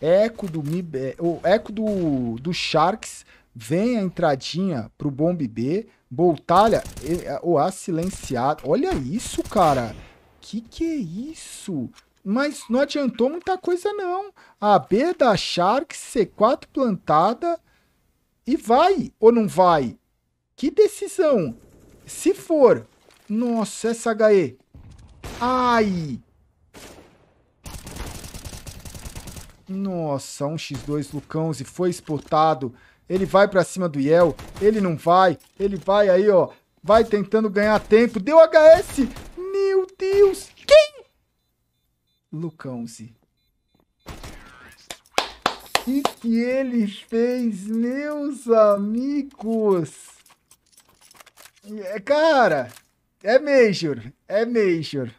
eco do é, o eco do, do Sharks, vem a entradinha pro Bomb B, Boltalha, é, o A silenciado. Olha isso, cara. Que que é isso? Mas não adiantou muita coisa, não. A B da Sharks, C4 plantada. E vai ou não vai? Que decisão? Se for. Nossa, essa HE. Ai! Nossa, 1x2 Lucão e foi exportado. Ele vai para cima do Yel, ele não vai, ele vai aí, ó, vai tentando ganhar tempo. Deu HS! Meu Deus! Quem? Lucãozi. O que, ele fez, meus amigos? É, cara, é Major, é Major.